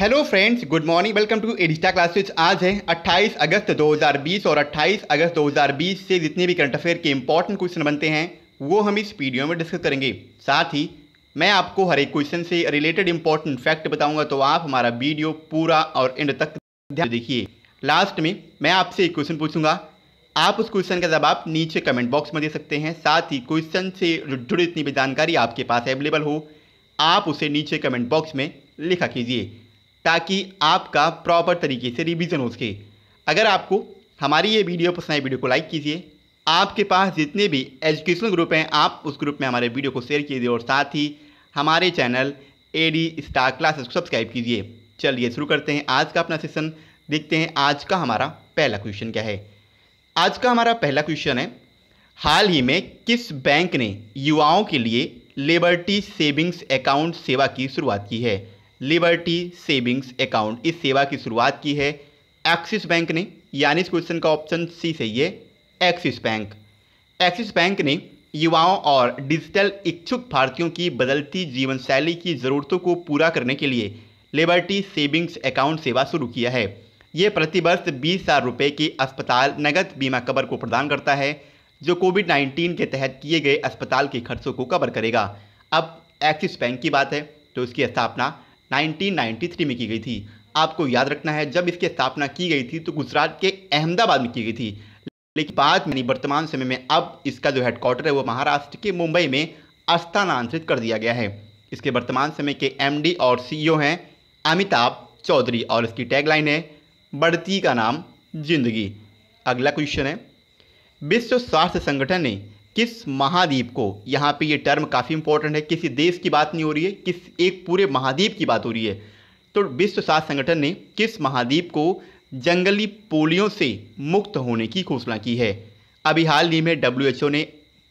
hello friends good morning welcome to एडिस्टा classes आज है 28 अगस्त 2020 और 28 अगस्त 2020 से जितने भी करंट अफेयर के इंपॉर्टेंट क्वेश्चन बनते हैं वो हम इस वीडियो में डिस्कस करेंगे साथ ही मैं आपको हर एक क्वेश्चन से रिलेटेड इंपॉर्टेंट फैक्ट बताऊंगा तो आप हमारा वीडियो पूरा और एंड तक ध्यान देखिए लास्ट में मैं आपसे एक क्वेश्चन पूछूंगा आप उस क्वेश्चन का जवाब नीचे कमेंट बॉक्स में दे सकते हैं साथ ही क्वेश्चन से जुड़ी जितनी भी जानकारी आपके पास अवेलेबल हो आप उसे नीचे कमेंट बॉक्स में लिखा कीजिए ताकि आपका प्रॉपर तरीके से रिवीजन हो सके अगर आपको हमारी ये वीडियो पसंद आई वीडियो को लाइक कीजिए आपके पास जितने भी एजुकेशनल ग्रुप हैं आप उस ग्रुप में हमारे वीडियो को शेयर कीजिए और साथ ही हमारे channel A D star classes को सब्सक्राइब कीजिए चलिए शुरू करते हैं आज का अपना सेशन देखते हैं आज का हमारा पहला क्वेश्चन क्या है आज का हमारा पहला क्वेश्चन है हाल ही में किस बैंक ने युवाओं के लिए लिबर्टी सेविंग्स अकाउंट सेवा की शुरुआत की है लिबर्टी सेविंग्स अकाउंट इस सेवा की शुरुआत की है एक्सिस बैंक ने यानी इस क्वेश्चन का ऑप्शन सी सही है एक्सिस बैंक एक्सिस बैंक ने युवाओं और डिजिटल इच्छुक भारतीयों की बदलती जीवन शैली की ज़रूरतों को पूरा करने के लिए लिबर्टी सेविंग्स अकाउंट सेवा शुरू किया है ये प्रतिवर्ष बीस हज़ार रुपये की अस्पताल नगद बीमा कवर को प्रदान करता है जो कोविड नाइन्टीन के तहत किए गए अस्पताल के खर्चों को कवर करेगा अब एक्सिस बैंक की बात है तो इसकी स्थापना 1993 में की गई थी आपको याद रखना है जब इसकी स्थापना की गई थी तो गुजरात के अहमदाबाद में की गई थी लेकिन बाद में वर्तमान समय में अब इसका जो हेडक्वार्टर है वो महाराष्ट्र के मुंबई में स्थानांतरित कर दिया गया है इसके वर्तमान समय के एम और सी e हैं अमिताभ चौधरी और इसकी टैगलाइन है बढ़ती का नाम जिंदगी अगला क्वेश्चन है विश्व स्वास्थ्य संगठन ने किस महाद्वीप को यहाँ पे ये टर्म काफ़ी इंपॉर्टेंट है किसी देश की बात नहीं हो रही है किस एक पूरे महाद्वीप की बात हो रही है तो विश्व स्वास्थ्य संगठन ने किस महाद्वीप को जंगली पोलियो से मुक्त होने की घोषणा की है अभी हाल ही में डब्ल्यू ने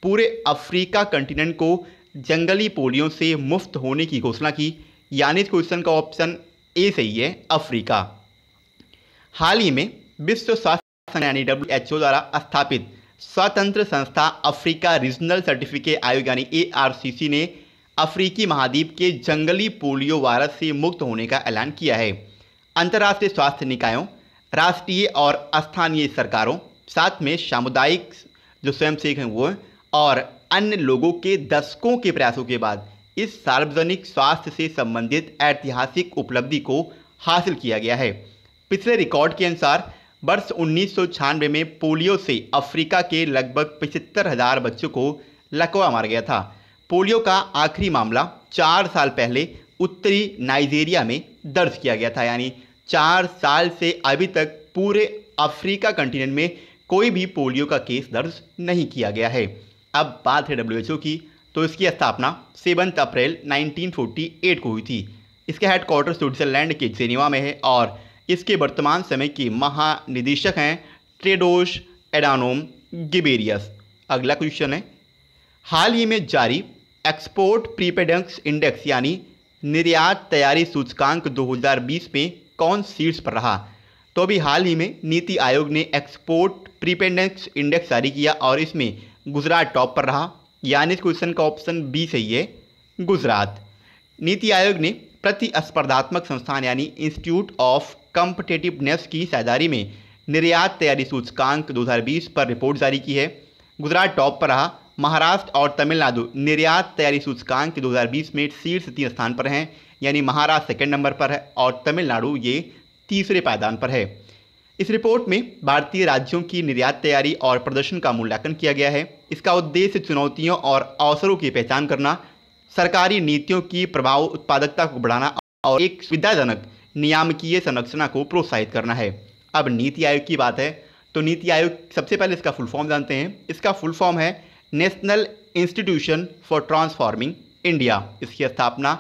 पूरे अफ्रीका कंटिनेंट को जंगली पोलियो से मुफ्त होने की घोषणा की यानी क्वेश्चन का ऑप्शन ए सही है अफ्रीका हाल ही में विश्व स्वास्थ्य यानी डब्ल्यू द्वारा स्थापित स्वतंत्र संस्था अफ्रीका रीजनल सर्टिफिकेट आयोग यानी ए ने अफ्रीकी महाद्वीप के जंगली पोलियो वायरस से मुक्त होने का ऐलान किया है अंतर्राष्ट्रीय स्वास्थ्य निकायों राष्ट्रीय और स्थानीय सरकारों साथ में सामुदायिक जो स्वयंसेवक हैं वो और अन्य लोगों के दशकों के प्रयासों के बाद इस सार्वजनिक स्वास्थ्य से संबंधित ऐतिहासिक उपलब्धि को हासिल किया गया है पिछले रिकॉर्ड के अनुसार वर्ष उन्नीस में पोलियो से अफ्रीका के लगभग पचहत्तर हज़ार बच्चों को लकवा मार गया था पोलियो का आखिरी मामला चार साल पहले उत्तरी नाइजीरिया में दर्ज किया गया था यानी चार साल से अभी तक पूरे अफ्रीका कंटिनेंट में कोई भी पोलियो का केस दर्ज नहीं किया गया है अब बात है डब्ल्यू की तो इसकी स्थापना सेवन अप्रैल 1948 को हुई थी इसके हेडक्वार्टर स्विट्जरलैंड के जेनेवा में है और इसके वर्तमान समय के महानिदेशक हैं ट्रेडोस एडानोम गिबेरियस अगला क्वेश्चन है हाल ही में जारी एक्सपोर्ट प्रीपेडेंस इंडेक्स यानी निर्यात तैयारी सूचकांक 2020 में कौन शीर्ष पर रहा तो अभी हाल ही में नीति आयोग ने एक्सपोर्ट प्रीपेडेंस इंडेक्स जारी किया और इसमें गुजरात टॉप पर रहा यानी इस क्वेश्चन का ऑप्शन बी सही है गुजरात नीति आयोग ने प्रतिस्पर्धात्मक संस्थान यानी इंस्टीट्यूट ऑफ कंपटेटिवनेस की साझेदारी में निर्यात तैयारी सूचकांक 2020 पर रिपोर्ट जारी की है गुजरात टॉप पर रहा महाराष्ट्र और तमिलनाडु निर्यात तैयारी सूचकांक 2020 में शीर्ष तीन स्थान पर हैं यानी महाराष्ट्र सेकेंड नंबर पर है और तमिलनाडु ये तीसरे पायदान पर है इस रिपोर्ट में भारतीय राज्यों की निर्यात तैयारी और प्रदर्शन का मूल्यांकन किया गया है इसका उद्देश्य चुनौतियों और अवसरों की पहचान करना सरकारी नीतियों की प्रभाव उत्पादकता को बढ़ाना और एक सुविधाजनक नियामकीय संरचना को प्रोत्साहित करना है अब नीति आयोग की बात है तो नीति आयोग सबसे पहले इसका फुल फॉर्म जानते हैं इसका फुल फॉर्म है National Institution for Transforming India इसकी स्थापना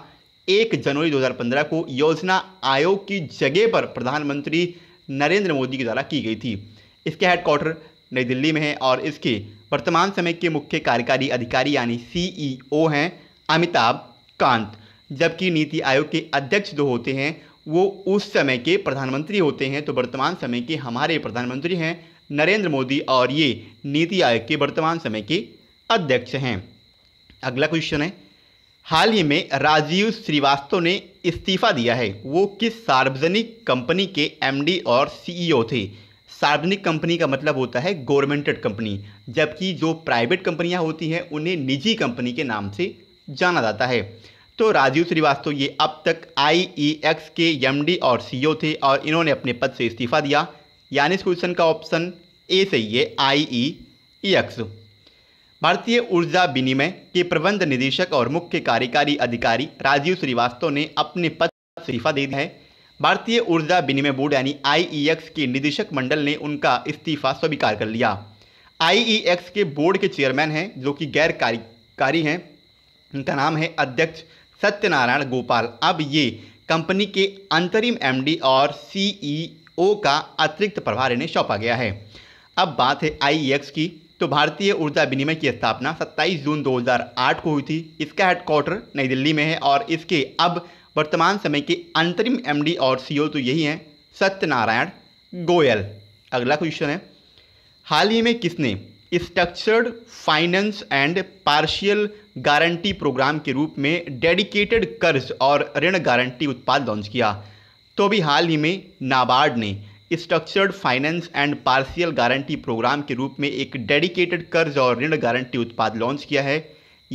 एक जनवरी 2015 को योजना आयोग की जगह पर प्रधानमंत्री नरेंद्र मोदी के द्वारा की गई थी इसके हेडक्वार्टर नई दिल्ली में है और इसके वर्तमान समय के मुख्य कार्यकारी अधिकारी यानी सीईओ e हैं अमिताभ कांत जबकि नीति आयोग के अध्यक्ष जो होते हैं वो उस समय के प्रधानमंत्री होते हैं तो वर्तमान समय के हमारे प्रधानमंत्री हैं नरेंद्र मोदी और ये नीति आयोग के वर्तमान समय के अध्यक्ष हैं अगला क्वेश्चन है हाल ही में राजीव श्रीवास्तव ने इस्तीफा दिया है वो किस सार्वजनिक कंपनी के एमडी और सीईओ e थे सार्वजनिक कंपनी का मतलब होता है गवर्नमेंटेड कंपनी जबकि जो प्राइवेट कंपनियां होती हैं उन्हें निजी कंपनी के नाम से जाना जाता है तो राजीव श्रीवास्तव ये अब तक आई e के एम और सी e थे और इन्होंने अपने पद से इस्तीफा दिया यानी इस क्वेश्चन का ऑप्शन ए सही है आईईएक्स भारतीय ऊर्जा विनिमय के प्रबंध निदेशक और मुख्य कार्यकारी अधिकारी राजीव श्रीवास्तव ने अपने पद से इस्तीफा दे दिया है भारतीय ऊर्जा विनिमय बोर्ड यानी आई e के निदेशक मंडल ने उनका इस्तीफा स्वीकार कर लिया आई के बोर्ड के चेयरमैन हैं जो कि गैर कार्यकारी हैं उनका नाम है अध्यक्ष सत्यनारायण गोपाल अब ये कंपनी के अंतरिम एमडी और सीईओ e का अतिरिक्त प्रभार इन्हें सौंपा गया है अब बात है आईएक्स e की तो भारतीय ऊर्जा विनिमय की स्थापना 27 जून 2008 को हुई थी इसका हेडक्वार्टर नई दिल्ली में है और इसके अब वर्तमान समय के अंतरिम एमडी और सीईओ e तो यही हैं सत्यनारायण गोयल अगला क्वेश्चन है हाल ही में किसने structured finance and partial guarantee programme के रूप में डेडिकेटेड कर्ज और ऋण गारंटी उत्पाद लॉन्च किया तो भी हाल ही में नाबार्ड ने structured finance and partial guarantee programme के रूप में एक डेडिकेटेड कर्ज और ऋण गारंटी उत्पाद लॉन्च किया है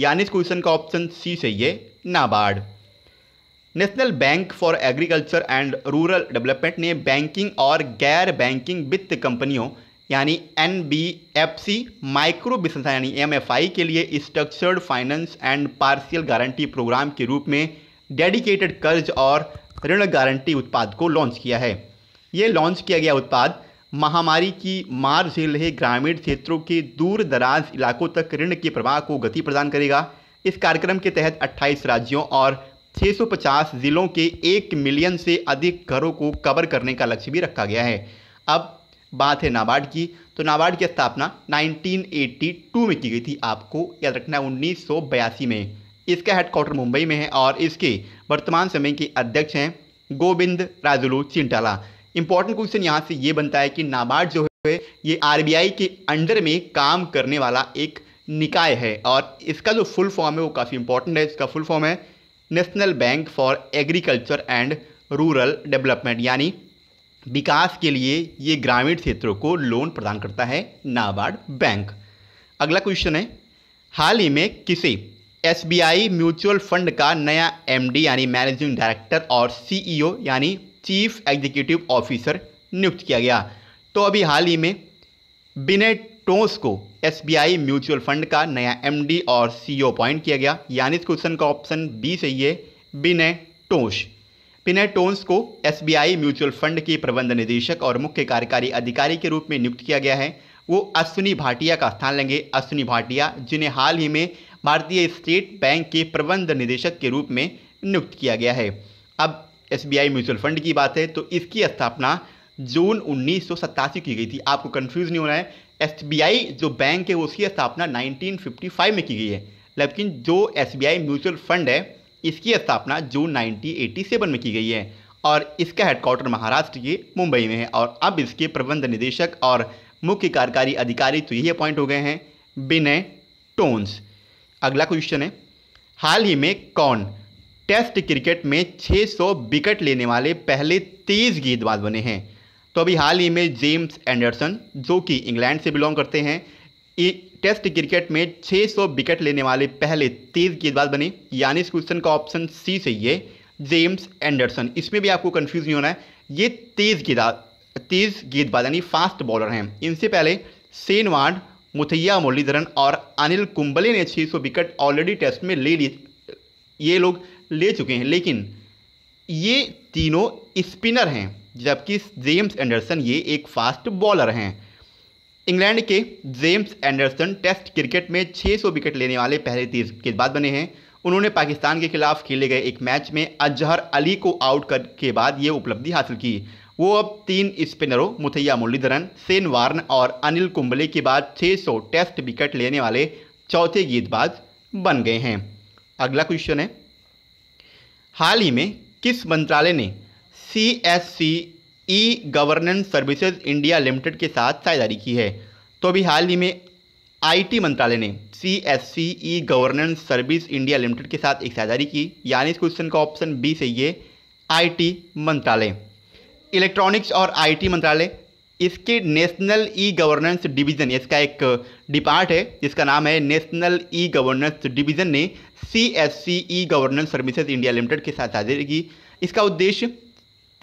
यानी इस क्वेश्चन का ऑप्शन सी सही है NABARD National Bank for Agriculture and Rural Development ने बैंकिंग और गैर बैंकिंग वित्त कंपनियों यानी N B F C micro business यानी एम एफ आई के लिए structured finance and partial guarantee programme के रूप में डेडिकेटेड कर्ज और ऋण गारंटी उत्पाद को लॉन्च किया है ये लॉन्च किया गया उत्पाद महामारी की मार झेल रहे ग्रामीण क्षेत्रों के दूर दराज इलाकों तक ऋण के प्रवाह को गति प्रदान करेगा इस कार्यक्रम के तहत 28 राज्यों और 650 जिलों के एक मिलियन से अधिक घरों को कवर करने का लक्ष्य भी रखा गया है अब बात है नाबार्ड की तो नाबार्ड की स्थापना 1982 में की गई थी आपको याद रखना है उन्नीस में इसका हेडक्वार्टर मुंबई में है और इसके वर्तमान समय के अध्यक्ष हैं गोविंद राजुलू चिंटाला इंपॉर्टेंट क्वेश्चन यहाँ से ये बनता है कि नाबार्ड जो है ये आर के अंडर में काम करने वाला एक निकाय है और इसका जो फुल फॉर्म है वो काफ़ी इंपॉर्टेंट है इसका फुल फॉर्म है National Bank for Agriculture and Rural Development यानी विकास के लिए ये ग्रामीण क्षेत्रों को लोन प्रदान करता है नाबार्ड बैंक अगला क्वेश्चन है हाल ही में किसे एसबीआई म्यूचुअल फंड का नया एमडी यानी मैनेजिंग डायरेक्टर और सीईओ e यानी चीफ एग्जीक्यूटिव ऑफिसर नियुक्त किया गया तो अभी हाल ही में बिनय टोस को एसबीआई म्यूचुअल फंड का नया एमडी और सीईओ अपॉइंट e किया गया यानी इस क्वेश्चन का ऑप्शन बी सही है बिनय टोश पिनेटोन्स को एसबीआई म्यूचुअल फंड के प्रबंध निदेशक और मुख्य कार्यकारी अधिकारी के रूप में नियुक्त किया गया है वो अश्विनी भाटिया का स्थान लेंगे अश्विनी भाटिया जिन्हें हाल ही में भारतीय स्टेट बैंक के प्रबंध निदेशक के रूप में नियुक्त किया गया है अब एसबीआई म्यूचुअल फंड की बात है तो इसकी स्थापना जून उन्नीस की गई थी आपको कन्फ्यूज़ नहीं होना है एस जो बैंक है उसकी स्थापना नाइनटीन में की गई है लेकिन जो एस म्यूचुअल फंड है इसकी स्थापना जून नाइनटीन में की गई है और इसका हेडक्वार्टर महाराष्ट्र के मुंबई में है और अब इसके प्रबंध निदेशक और मुख्य कार्यकारी अधिकारी तो यही अपॉइंट हो गए हैं बिनय टोन्स अगला क्वेश्चन है हाल ही में कौन टेस्ट क्रिकेट में 600 विकेट लेने वाले पहले तेज गेंदबाज बने हैं तो अभी हाल ही में जेम्स एंडरसन जो कि इंग्लैंड से बिलोंग करते हैं टेस्ट क्रिकेट में 600 विकेट लेने वाले पहले तेज गेंदबाज बने यानी इस क्वेश्चन का ऑप्शन सी चाहिए जेम्स एंडरसन इसमें भी आपको कंफ्यूज नहीं होना है ये तेज गेंदबाज तेज गेंदबाज यानी फास्ट बॉलर हैं इनसे पहले सेन वार्ड मुथैया मुरलीधरन और अनिल कुंबले ने 600 विकेट ऑलरेडी टेस्ट में ले लिए ये लोग ले चुके हैं लेकिन ये तीनों स्पिनर हैं जबकि जेम्स एंडरसन ये एक फास्ट बॉलर हैं इंग्लैंड के जेम्स एंडरसन टेस्ट क्रिकेट में 600 विकेट लेने वाले पहले तीस गेंदबाज बने हैं उन्होंने पाकिस्तान के खिलाफ खेले गए एक मैच में अजहर अली को आउट कर के बाद ये उपलब्धि हासिल की वो अब तीन स्पिनरों मुथैया मुरलीधरन सेन वार्न और अनिल कुंबले के बाद 600 टेस्ट विकेट लेने वाले चौथे गेंदबाज बन गए हैं अगला क्वेश्चन है हाल ही में किस मंत्रालय ने C S C e governance services India limited के साथ साझेदारी की है तो अभी हाल ही में आईटी मंत्रालय ने C S C e governance service India limited के साथ एक साझेदारी की यानी इस क्वेश्चन का ऑप्शन बी सही है आईटी मंत्रालय इलेक्ट्रॉनिक्स और आईटी मंत्रालय इसके नेशनल ई गवर्नेंस डिवीज़न इसका एक डिपार्ट है जिसका नाम है नेशनल ई गवर्नेंस डिवीज़न ने C S C e governance services India limited के साथ साझेदारी की इसका उद्देश्य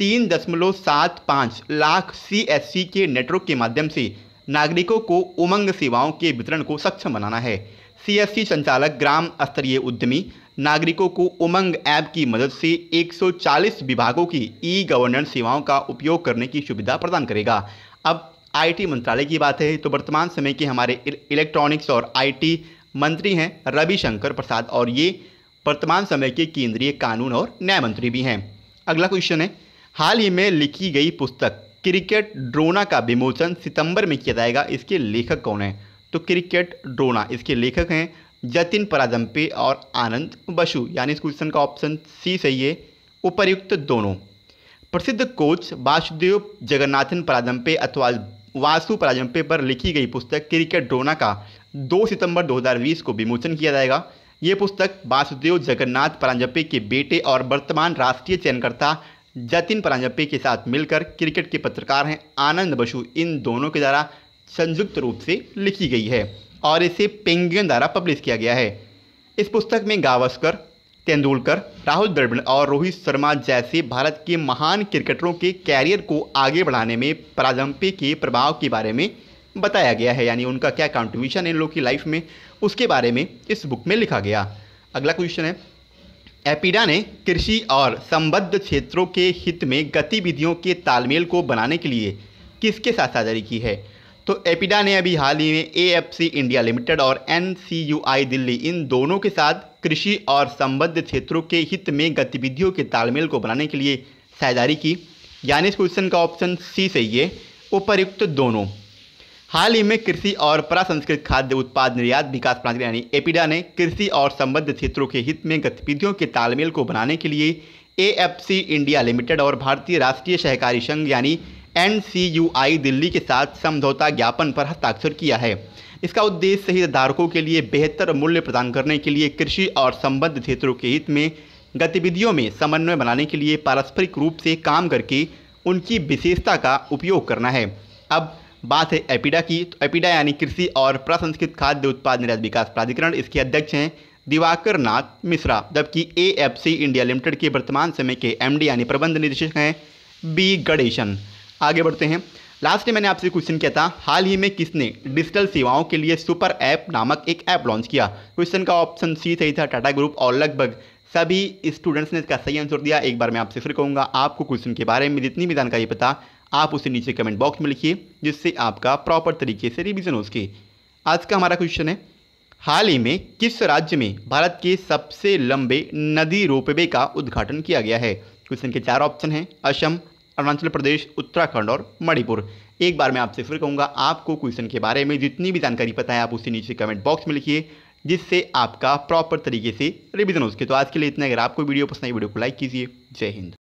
तीन दशमलव सात पाँच लाख सी के नेटवर्क के माध्यम से नागरिकों को उमंग सेवाओं के वितरण को सक्षम बनाना है सीएससी संचालक ग्राम स्तरीय उद्यमी नागरिकों को उमंग ऐप की मदद से 140 विभागों की ई गवर्नेंस सेवाओं का उपयोग करने की सुविधा प्रदान करेगा अब आईटी मंत्रालय की बात है तो वर्तमान समय के हमारे इलेक्ट्रॉनिक्स और आईटी मंत्री हैं रविशंकर प्रसाद और ये वर्तमान समय के केंद्रीय कानून और न्याय मंत्री भी हैं अगला क्वेश्चन है हाल ही में लिखी गई पुस्तक क्रिकेट ड्रोना का विमोचन सितंबर में किया जाएगा इसके लेखक कौन है तो क्रिकेट ड्रोना इसके लेखक हैं जतिन पराजम्पे और आनंद बसु यानी इस क्वेश्चन का ऑप्शन सी सही है उपर्युक्त दोनों प्रसिद्ध कोच वासुदेव जगन्नाथन पराजम्पे अथवा वासु पराजम्पे पर लिखी गई पुस्तक क्रिकेट ड्रोना का 2 सितंबर 2020 को विमोचन किया जाएगा ये पुस्तक वासुदेव जगन्नाथ पराजम्पे के बेटे और वर्तमान राष्ट्रीय चयनकर्ता जतिन परांजपे के साथ मिलकर क्रिकेट के पत्रकार हैं आनंद बसु इन दोनों के द्वारा संयुक्त रूप से लिखी गई है और इसे पेंगुइन द्वारा पब्लिश किया गया है इस पुस्तक में गावस्कर तेंदुलकर राहुल द्रविड़ और रोहित शर्मा जैसे भारत के महान क्रिकेटरों के कैरियर को आगे बढ़ाने में पराजम्पे के प्रभाव के बारे में बताया गया है यानी उनका क्या कॉन्ट्रीब्यूशन है इन लोगों की लाइफ में उसके बारे में इस बुक में लिखा गया अगला क्वेश्चन है एपीडा ने कृषि और संबद्ध क्षेत्रों के हित में गतिविधियों के तालमेल को बनाने के लिए किसके साथ साझेदारी की है तो एपीडा ने अभी हाल ही में ए इंडिया लिमिटेड और एन दिल्ली इन दोनों के साथ कृषि और संबद्ध क्षेत्रों के हित में गतिविधियों के तालमेल को बनाने के लिए साझेदारी की यानी इस क्वेश्चन का ऑप्शन सी सही है उपयुक्त दोनों हाल ही में कृषि और प्रासंस्कृत खाद्य उत्पाद निर्यात विकास प्राधिकरण यानी एपिडा ने कृषि और संबद्ध क्षेत्रों के हित में गतिविधियों के तालमेल को बनाने के लिए ए इंडिया लिमिटेड और भारतीय राष्ट्रीय सहकारी संघ यानी एन दिल्ली के साथ समझौता ज्ञापन पर हस्ताक्षर किया है इसका उद्देश्य धारकों के लिए बेहतर मूल्य प्रदान करने के लिए कृषि और संबद्ध क्षेत्रों के हित में गतिविधियों में समन्वय बनाने के लिए पारस्परिक रूप से काम करके उनकी विशेषता का उपयोग करना है अब बात है एपिडा की तो एपिडा यानी कृषि और प्रसंस्कृत खाद्य उत्पाद निर्यात विकास प्राधिकरण इसके अध्यक्ष हैं दिवाकर नाथ मिश्रा जबकि सी इंडिया लिमिटेड के वर्तमान समय के डी यानी प्रबंध निदेशक हैं बी गणेशन आगे बढ़ते हैं लास्ट में मैंने आपसे क्वेश्चन किया था हाल ही में किसने डिजिटल सेवाओं के लिए सुपर ऐप नामक एक ऐप लॉन्च किया क्वेश्चन का ऑप्शन सी सही था टाटा ग्रुप और लगभग सभी स्टूडेंट्स ने इसका सही आंसर दिया एक बार मैं आपसे फिर कहूँगा आपको क्वेश्चन के बारे में जितनी भी जानकारी पता आप उसे नीचे कमेंट बॉक्स में लिखिए जिससे आपका प्रॉपर तरीके से रिविज़न हो सके आज का हमारा क्वेश्चन है हाल ही में किस राज्य में भारत के सबसे लंबे नदी रोपवे का उद्घाटन किया गया है क्वेश्चन के चार ऑप्शन हैं असम अरुणाचल प्रदेश उत्तराखंड और मणिपुर एक बार मैं आपसे फिर कहूँगा आपको क्वेश्चन के बारे में जितनी भी जानकारी पता है आप उसे नीचे कमेंट बॉक्स में लिखिए जिससे आपका प्रॉपर तरीके से रिविजन हो सके तो आज के लिए इतना अगर आपको वीडियो पसंद आई वीडियो को लाइक कीजिए जय हिंद